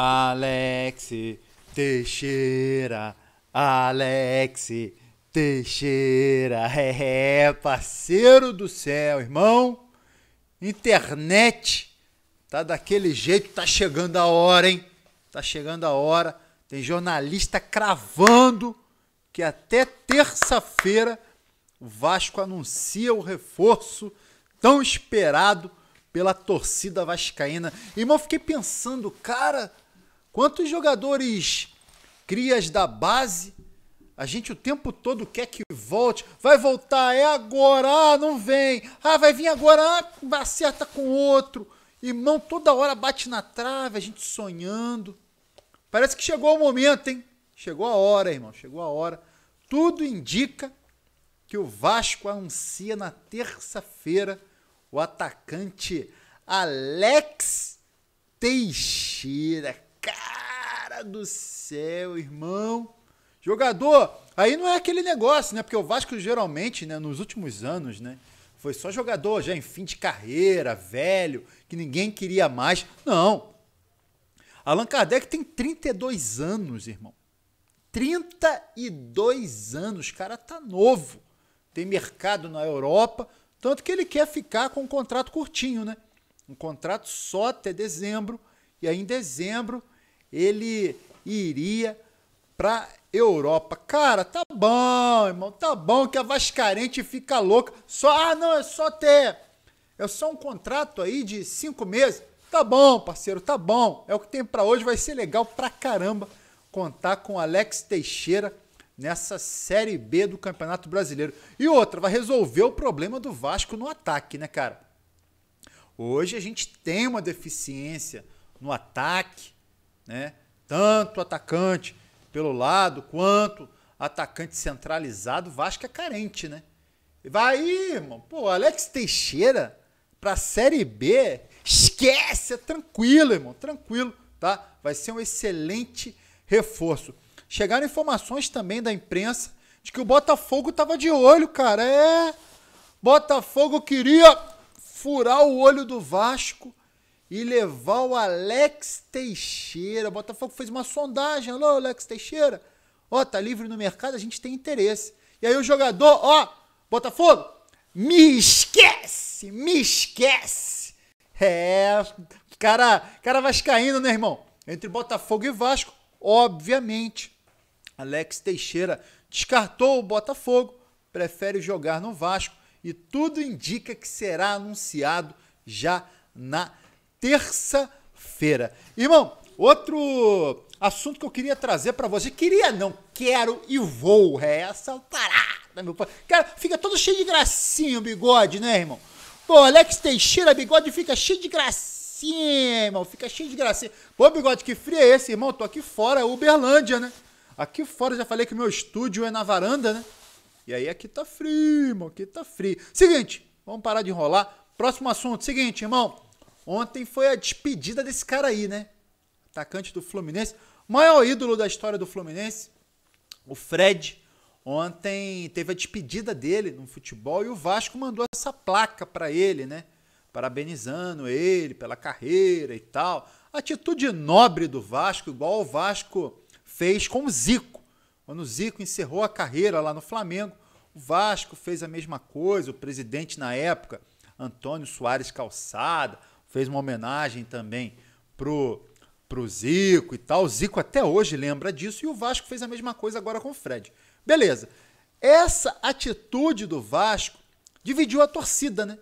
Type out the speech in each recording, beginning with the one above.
Alex Teixeira, Alex Teixeira, é, é, é, parceiro do céu, irmão. Internet tá daquele jeito, tá chegando a hora, hein? Tá chegando a hora. Tem jornalista cravando que até terça-feira o Vasco anuncia o reforço tão esperado pela torcida vascaína. E eu fiquei pensando, cara, quantos jogadores crias da base a gente o tempo todo quer que volte. Vai voltar, é agora, ah, não vem. Ah, vai vir agora, ah, acerta com outro. Irmão, toda hora bate na trave, a gente sonhando. Parece que chegou o momento, hein? Chegou a hora, irmão, chegou a hora. Tudo indica que o Vasco anuncia na terça-feira o atacante Alex Teixeira. Cara do céu, irmão. Jogador, aí não é aquele negócio, né? Porque o Vasco geralmente, né, nos últimos anos, né, foi só jogador já em fim de carreira, velho, que ninguém queria mais. Não. Allan Kardec tem 32 anos, irmão. 32 anos, cara, tá novo. Tem mercado na Europa, tanto que ele quer ficar com um contrato curtinho, né? Um contrato só até dezembro, e aí em dezembro ele iria para Europa. Cara, tá bom, irmão, tá bom que a Vascarente fica louca. Só, ah, não, é só até. É só um contrato aí de cinco meses. Tá bom, parceiro, tá bom. É o que tem para hoje, vai ser legal pra caramba contar com Alex Teixeira nessa Série B do Campeonato Brasileiro. E outra, vai resolver o problema do Vasco no ataque, né, cara? Hoje a gente tem uma deficiência no ataque, né? Tanto atacante pelo lado quanto atacante centralizado, o Vasco é carente, né? Vai aí, irmão. Pô, Alex Teixeira pra Série B, esquece, é tranquilo, irmão, tranquilo, tá? Vai ser um excelente reforço. Chegaram informações também da imprensa de que o Botafogo estava de olho, cara. É. Botafogo queria furar o olho do Vasco e levar o Alex Teixeira. O Botafogo fez uma sondagem. Alô, Alex Teixeira. Ó, tá livre no mercado, a gente tem interesse. E aí o jogador, ó, Botafogo, me esquece, me esquece. É, cara, cara vascaíno, né, irmão? Entre Botafogo e Vasco, Obviamente, Alex Teixeira descartou o Botafogo, prefere jogar no Vasco e tudo indica que será anunciado já na terça-feira. Irmão, outro assunto que eu queria trazer para você. Queria não, quero e vou. É essa parada, meu pai. Cara, fica todo cheio de gracinha o bigode, né, irmão? Pô, Alex Teixeira, bigode fica cheio de gracinha gracinha, irmão. Fica cheio de gracinha. Pô, bigode, que frio é esse, irmão? Tô aqui fora, Uberlândia, né? Aqui fora já falei que meu estúdio é na varanda, né? E aí aqui tá frio, irmão. Aqui tá frio. Seguinte, vamos parar de enrolar. Próximo assunto. Seguinte, irmão. Ontem foi a despedida desse cara aí, né? Atacante do Fluminense. Maior ídolo da história do Fluminense. O Fred. Ontem teve a despedida dele no futebol e o Vasco mandou essa placa para ele, né? parabenizando ele pela carreira e tal. Atitude nobre do Vasco, igual o Vasco fez com o Zico. Quando o Zico encerrou a carreira lá no Flamengo, o Vasco fez a mesma coisa, o presidente na época, Antônio Soares Calçada, fez uma homenagem também pro pro Zico e tal. O Zico até hoje lembra disso e o Vasco fez a mesma coisa agora com o Fred. Beleza. Essa atitude do Vasco dividiu a torcida, né?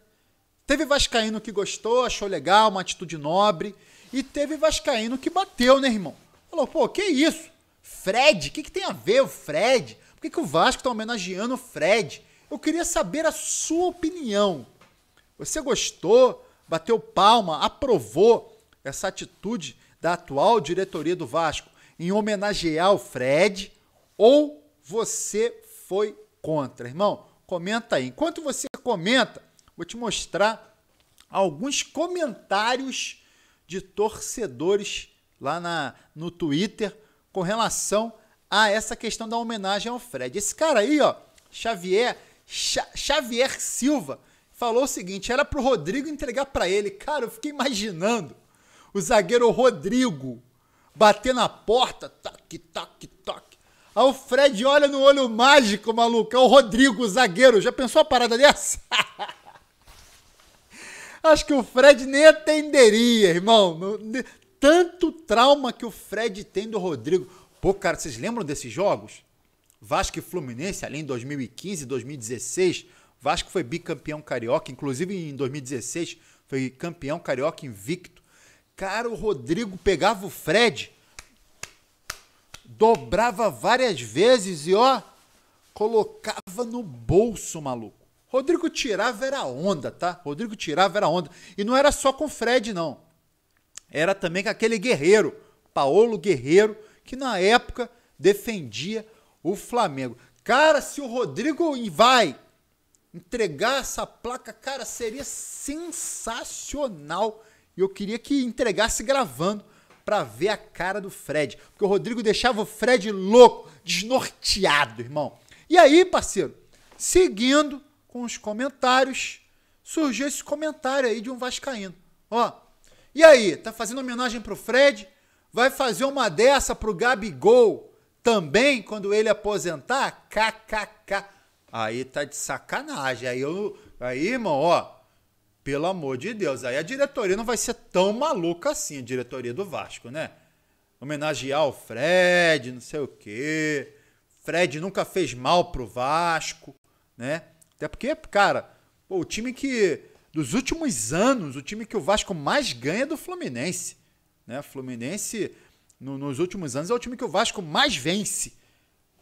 Teve Vascaíno que gostou, achou legal, uma atitude nobre. E teve Vascaíno que bateu, né, irmão? Falou, pô, que isso? Fred? O que, que tem a ver o Fred? Por que, que o Vasco tá homenageando o Fred? Eu queria saber a sua opinião. Você gostou? Bateu palma? Aprovou essa atitude da atual diretoria do Vasco em homenagear o Fred? Ou você foi contra, irmão? Comenta aí. Enquanto você comenta, vou te mostrar alguns comentários de torcedores lá na, no Twitter com relação a essa questão da homenagem ao Fred. Esse cara aí, ó, Xavier, Xavier Silva, falou o seguinte: era pro Rodrigo entregar para ele. Cara, eu fiquei imaginando o zagueiro Rodrigo bater na porta, toque, toque, toque. Aí o Fred olha no olho mágico, maluco. É o Rodrigo, o zagueiro. Já pensou a parada dessa? Acho que o Fred nem atenderia, irmão. Tanto trauma que o Fred tem do Rodrigo. Pô, cara, vocês lembram desses jogos? Vasco e Fluminense, ali em 2015, 2016. Vasco foi bicampeão carioca, inclusive em 2016 foi campeão carioca invicto. Cara, o Rodrigo pegava o Fred, dobrava várias vezes e ó, colocava no bolso, maluco. Rodrigo tirava era onda, tá? Rodrigo tirava era onda. E não era só com o Fred, não. Era também com aquele guerreiro, Paolo Guerreiro, que na época defendia o Flamengo. Cara, se o Rodrigo vai entregar essa placa, cara, seria sensacional. E eu queria que entregasse gravando para ver a cara do Fred, porque o Rodrigo deixava o Fred louco, desnorteado, irmão. E aí, parceiro, seguindo com os comentários, surgiu esse comentário aí de um vascaíno. Ó, e aí, tá fazendo homenagem pro Fred? Vai fazer uma dessa pro Gabigol também quando ele aposentar? KKK. Aí tá de sacanagem. Aí eu, aí, irmão, ó, pelo amor de Deus, aí a diretoria não vai ser tão maluca assim, a diretoria do Vasco, né? Homenagear o Fred, não sei o quê. Fred nunca fez mal pro Vasco, né? Até porque, cara, o time que. Dos últimos anos, o time que o Vasco mais ganha é do Fluminense. Né? Fluminense, no, nos últimos anos, é o time que o Vasco mais vence.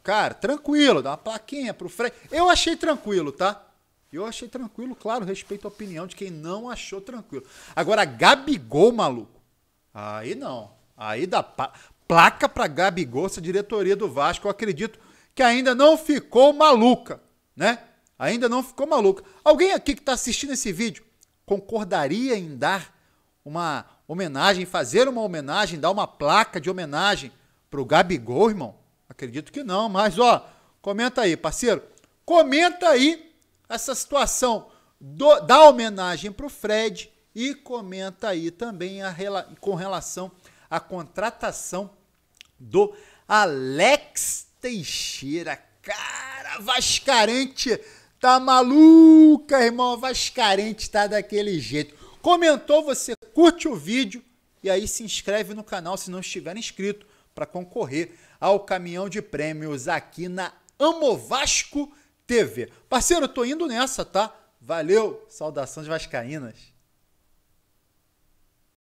Cara, tranquilo, dá uma plaquinha pro Fred. Eu achei tranquilo, tá? Eu achei tranquilo, claro, respeito a opinião de quem não achou tranquilo. Agora, Gabigol, maluco. Aí não. Aí dá pa... placa pra Gabigol, essa diretoria do Vasco, eu acredito que ainda não ficou maluca, né? Ainda não ficou maluco? Alguém aqui que está assistindo esse vídeo concordaria em dar uma homenagem, fazer uma homenagem, dar uma placa de homenagem para o Gabigol, irmão? Acredito que não, mas ó, comenta aí, parceiro. Comenta aí essa situação do, da homenagem para o Fred e comenta aí também a, com relação à contratação do Alex Teixeira. Cara, vascarente Tá maluca, irmão? Vascarente tá daquele jeito. Comentou, você curte o vídeo e aí se inscreve no canal se não estiver inscrito para concorrer ao caminhão de prêmios aqui na Amo Vasco TV. Parceiro, eu tô indo nessa, tá? Valeu, saudações vascaínas.